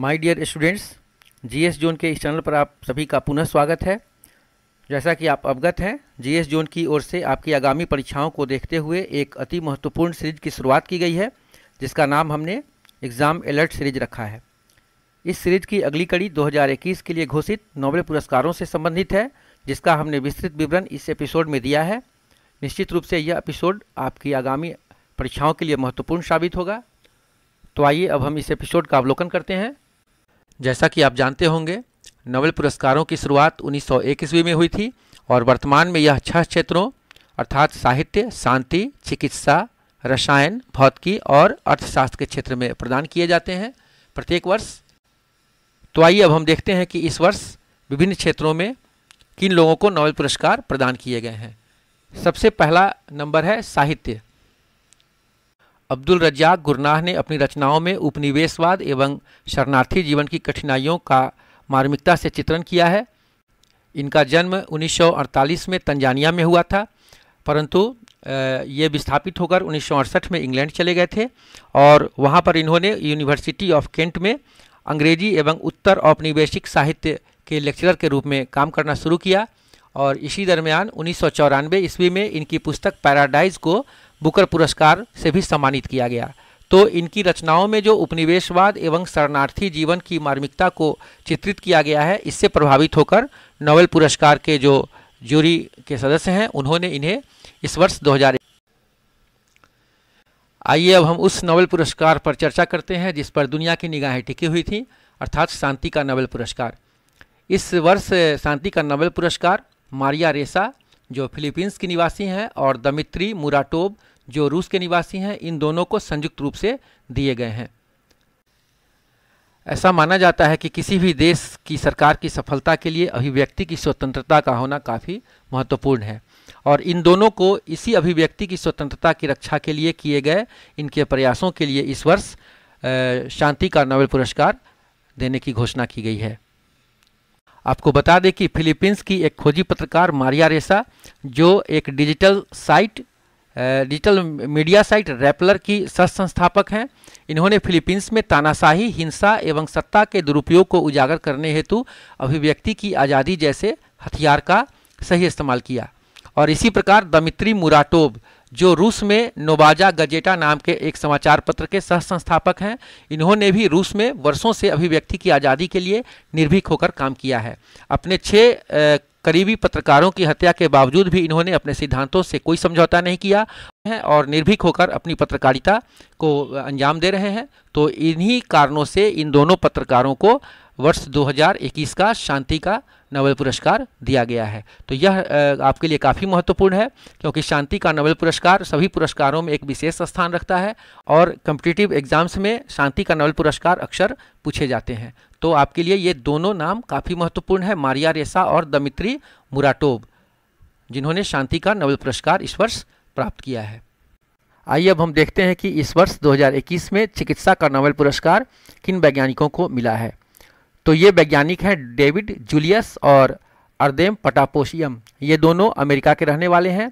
my dear students GS zone के इस channel पर आप सभी का पुनः स्वागत है जैसा कि आप अवगत हैं जीएस जोन की ओर से आपकी आगामी परीक्षाओं को देखते हुए एक अति महत्वपूर्ण सीरीज की शुरुआत की गई है जिसका नाम हमने एग्ज़ाम अलर्ट सीरीज रखा है इस सीरीज की अगली कड़ी 2021 के लिए घोषित नोबेल पुरस्कारों से संबंधित है जिसका हमने विस्तृत विवरण इस एपिसोड में दिया है निश्चित रूप से यह एपिसोड आपकी आगामी परीक्षाओं के लिए महत्वपूर्ण साबित होगा तो आइए अब हम इस एपिसोड का अवलोकन करते हैं जैसा कि आप जानते होंगे नोबेल पुरस्कारों की शुरुआत 1901 ईस्वी में हुई थी और वर्तमान में यह छह क्षेत्रों अर्थात साहित्य शांति चिकित्सा रसायन भौतिकी और अर्थशास्त्र के क्षेत्र में प्रदान किए जाते हैं प्रत्येक वर्ष तो आइए अब हम देखते हैं कि इस वर्ष विभिन्न क्षेत्रों में किन लोगों को नोबेल पुरस्कार प्रदान किए गए हैं सबसे पहला नंबर है साहित्य अब्दुल रज्जाक गुरनाह ने अपनी रचनाओं में उपनिवेशवाद एवं शरणार्थी जीवन की कठिनाइयों का मार्मिकता से चित्रण किया है इनका जन्म 1948 में तंजानिया में हुआ था परंतु ये विस्थापित होकर उन्नीस में इंग्लैंड चले गए थे और वहाँ पर इन्होंने यूनिवर्सिटी ऑफ केंट में अंग्रेजी एवं उत्तर औपनिवेशिक साहित्य के लेक्चरर के रूप में काम करना शुरू किया और इसी दरमियान उन्नीस ईस्वी में इनकी पुस्तक पैराडाइज को बुकर पुरस्कार से भी सम्मानित किया गया तो इनकी रचनाओं में जो उपनिवेशवाद एवं शरणार्थी जीवन की मार्मिकता को चित्रित किया गया है इससे प्रभावित होकर नोबेल पुरस्कार के जो ज्यूरी के सदस्य हैं उन्होंने इन्हें इस वर्ष दो आइए अब हम उस नोबेल पुरस्कार पर चर्चा करते हैं जिस पर दुनिया की निगाहें टिकी हुई थी अर्थात शांति का नोबेल पुरस्कार इस वर्ष शांति का नोबेल पुरस्कार मारिया रेसा जो फिलीपींस की निवासी हैं और दमित्री मुराटोब जो रूस के निवासी हैं इन दोनों को संयुक्त रूप से दिए गए हैं ऐसा माना जाता है कि किसी भी देश की सरकार की सफलता के लिए अभिव्यक्ति की स्वतंत्रता का होना काफ़ी महत्वपूर्ण है और इन दोनों को इसी अभिव्यक्ति की स्वतंत्रता की रक्षा के लिए किए गए इनके प्रयासों के लिए इस वर्ष शांति का नोबेल पुरस्कार देने की घोषणा की गई है आपको बता दें कि फिलीपींस की एक खोजी पत्रकार मारिया रेसा जो एक digital site digital media site Rappler की सह संस्थापक हैं इन्होंने फिलीपींस में तानाशाही हिंसा एवं सत्ता के दुरुपयोग को उजागर करने हेतु अभिव्यक्ति की आज़ादी जैसे हथियार का सही इस्तेमाल किया और इसी प्रकार दमित्री मुराटोब जो रूस में नोबाजा गजेटा नाम के एक समाचार पत्र के सह संस्थापक हैं इन्होंने भी रूस में वर्षों से अभिव्यक्ति की आज़ादी के लिए निर्भीक होकर काम किया है अपने छः करीबी पत्रकारों की हत्या के बावजूद भी इन्होंने अपने सिद्धांतों से कोई समझौता नहीं किया है और निर्भीक होकर अपनी पत्रकारिता को अंजाम दे रहे हैं तो इन्हीं कारणों से इन दोनों पत्रकारों को वर्ष 2021 का शांति का नोबेल पुरस्कार दिया गया है तो यह आपके लिए काफ़ी महत्वपूर्ण है क्योंकि शांति का नोबेल पुरस्कार सभी पुरस्कारों में एक विशेष स्थान रखता है और कम्पिटिटिव एग्जाम्स में शांति का नोबेल पुरस्कार अक्सर पूछे जाते हैं तो आपके लिए ये दोनों नाम काफ़ी महत्वपूर्ण है मारिया रेसा और दमित्री मुराटोव जिन्होंने शांति का नोबेल पुरस्कार इस वर्ष प्राप्त किया है आइए अब हम देखते हैं कि इस वर्ष 2021 में चिकित्सा का नोबेल पुरस्कार किन वैज्ञानिकों को मिला है तो ये वैज्ञानिक हैं डेविड जूलियस और अर्देम पटापोशियम ये दोनों अमेरिका के रहने वाले हैं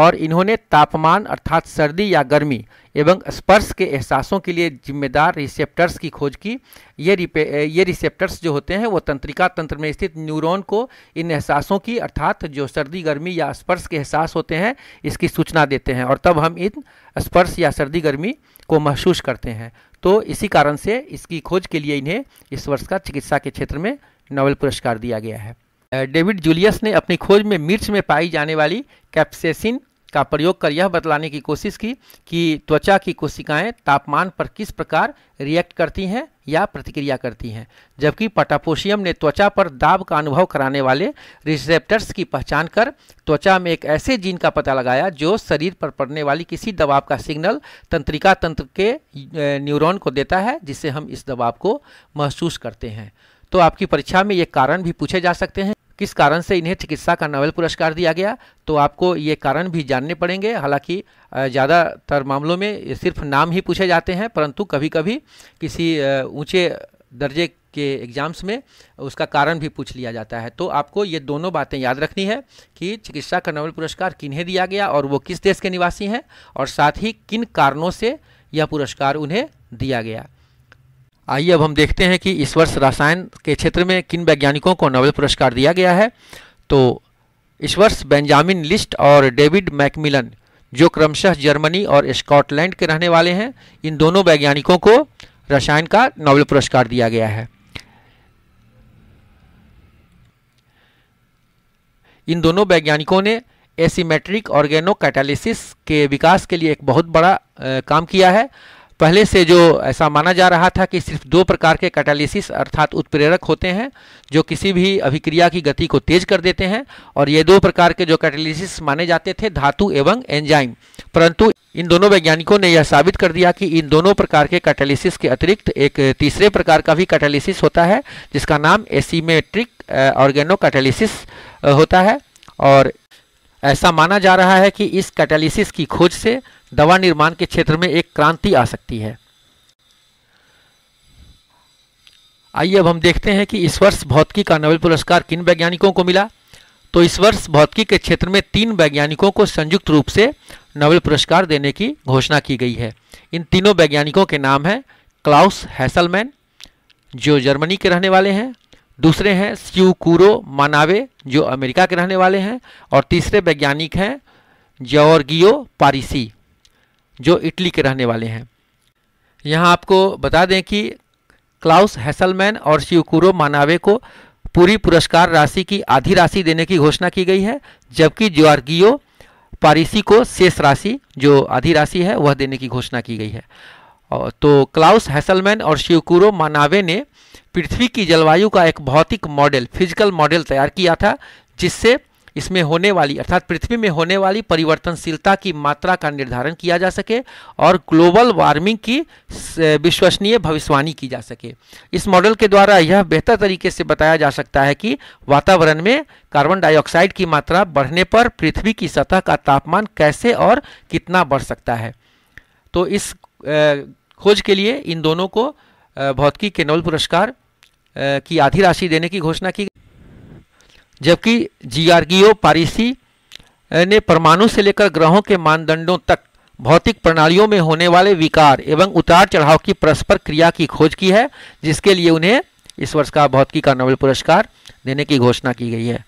और इन्होंने तापमान अर्थात सर्दी या गर्मी एवं स्पर्श के एहसासों के लिए जिम्मेदार रिसेप्टर्स की खोज की ये रिपे ये रिसेप्टर्स जो होते हैं वो तंत्रिका तंत्र में स्थित न्यूरॉन को इन एहसासों की अर्थात जो सर्दी गर्मी या स्पर्श के एहसास होते हैं इसकी सूचना देते हैं और तब हम इन स्पर्श या सर्दी गर्मी को महसूस करते हैं तो इसी कारण से इसकी खोज के लिए इन्हें इस वर्ष का चिकित्सा के क्षेत्र में नोबेल पुरस्कार दिया गया है डेविड जूलियस ने अपनी खोज में मिर्च में पाई जाने वाली कैप्सेसिन का प्रयोग कर यह बतलाने की कोशिश की कि त्वचा की कोशिकाएं तापमान पर किस प्रकार रिएक्ट करती हैं या प्रतिक्रिया करती हैं जबकि पटापोशियम ने त्वचा पर दाब का अनुभव कराने वाले रिसेप्टर्स की पहचान कर त्वचा में एक ऐसे जीन का पता लगाया जो शरीर पर पड़ने वाली किसी दबाव का सिग्नल तंत्रिका तंत्र के न्यूरॉन को देता है जिससे हम इस दबाव को महसूस करते हैं तो आपकी परीक्षा में ये कारण भी पूछे जा सकते हैं किस कारण से इन्हें चिकित्सा का नोबेल पुरस्कार दिया गया तो आपको ये कारण भी जानने पड़ेंगे हालांकि ज़्यादातर मामलों में सिर्फ नाम ही पूछे जाते हैं परंतु कभी कभी किसी ऊँचे दर्जे के एग्ज़ाम्स में उसका कारण भी पूछ लिया जाता है तो आपको ये दोनों बातें याद रखनी है कि चिकित्सा का नोबेल पुरस्कार किन्हें दिया गया और वो किस देश के निवासी हैं और साथ ही किन कारणों से यह पुरस्कार उन्हें दिया गया आइए अब हम देखते हैं कि इस वर्ष रसायन के क्षेत्र में किन वैज्ञानिकों को नोबेल पुरस्कार दिया गया है तो इस वर्ष बेंजामिन लिस्ट और डेविड मैकमिलन जो क्रमशः जर्मनी और स्कॉटलैंड के रहने वाले हैं इन दोनों वैज्ञानिकों को रसायन का नोबेल पुरस्कार दिया गया है इन दोनों वैज्ञानिकों ने एसीमेट्रिक ऑर्गेनो कैटालिसिस के विकास के लिए एक बहुत बड़ा आ, काम किया है पहले से जो ऐसा माना जा रहा था कि सिर्फ दो प्रकार के कैटालिसिस अर्थात उत्प्रेरक होते हैं जो किसी भी अभिक्रिया की गति को तेज कर देते हैं और ये दो प्रकार के जो कैटालिसिस माने जाते थे धातु एवं एंजाइम परंतु इन दोनों वैज्ञानिकों ने यह साबित कर दिया कि इन दोनों प्रकार के कैटालिसिस के अतिरिक्त एक तीसरे प्रकार का भी कैटालिसिस होता है जिसका नाम एसीमेट्रिक ऑर्गेनो कैटालिसिस होता है और ऐसा माना जा रहा है कि इस कैटालिसिस की खोज से दवा निर्माण के क्षेत्र में एक क्रांति आ सकती है आइए अब हम देखते हैं कि इस वर्ष भौतिकी का नोबेल पुरस्कार किन वैज्ञानिकों को मिला तो इस वर्ष भौतिकी के क्षेत्र में तीन वैज्ञानिकों को संयुक्त रूप से नोबेल पुरस्कार देने की घोषणा की गई है इन तीनों वैज्ञानिकों के नाम हैं क्लाउस हैसलमैन जो जर्मनी के रहने वाले हैं दूसरे हैं स्यूकूरो मानावे जो अमेरिका के रहने वाले हैं और तीसरे वैज्ञानिक हैं जॉर्गियो पारिसी जो इटली के रहने वाले हैं यहाँ आपको बता दें कि क्लाउस हैसलमैन और शिवकुरो मानावे को पूरी पुरस्कार राशि की आधी राशि देने की घोषणा की गई है जबकि जोर्गियो पारिसी को शेष राशि जो आधी राशि है वह देने की घोषणा की गई है तो क्लाउस हैसलमैन और शिवकुरो मानावे ने पृथ्वी की जलवायु का एक भौतिक मॉडल फिजिकल मॉडल तैयार किया था जिससे इसमें होने वाली अर्थात पृथ्वी में होने वाली परिवर्तनशीलता की मात्रा का निर्धारण किया जा सके और ग्लोबल वार्मिंग की विश्वसनीय भविष्यवाणी की जा सके इस मॉडल के द्वारा यह बेहतर तरीके से बताया जा सकता है कि वातावरण में कार्बन डाइऑक्साइड की मात्रा बढ़ने पर पृथ्वी की सतह का तापमान कैसे और कितना बढ़ सकता है तो इस खोज के लिए इन दोनों को भौतिकी के नोबल पुरस्कार की आधी राशि देने की घोषणा की गई जबकि जीआरगीओ पारिसी ने परमाणु से लेकर ग्रहों के मानदंडों तक भौतिक प्रणालियों में होने वाले विकार एवं उतार चढ़ाव की परस्पर क्रिया की खोज की है जिसके लिए उन्हें इस वर्ष का भौतिकी का नोबेल पुरस्कार देने की घोषणा की गई है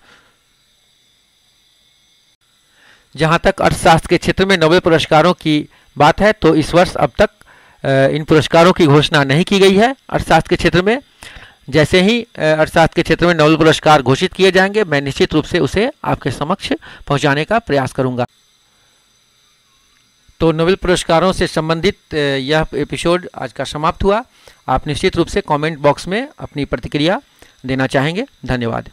जहां तक अर्थशास्त्र के क्षेत्र में नोबेल पुरस्कारों की बात है तो इस वर्ष अब तक इन पुरस्कारों की घोषणा नहीं की गई है अर्थशास्त्र के क्षेत्र में जैसे ही अर्थशास्त्र के क्षेत्र में नोबेल पुरस्कार घोषित किए जाएंगे मैं निश्चित रूप से उसे आपके समक्ष पहुंचाने का प्रयास करूंगा तो नोबेल पुरस्कारों से संबंधित यह एपिसोड आज का समाप्त हुआ आप निश्चित रूप से कमेंट बॉक्स में अपनी प्रतिक्रिया देना चाहेंगे धन्यवाद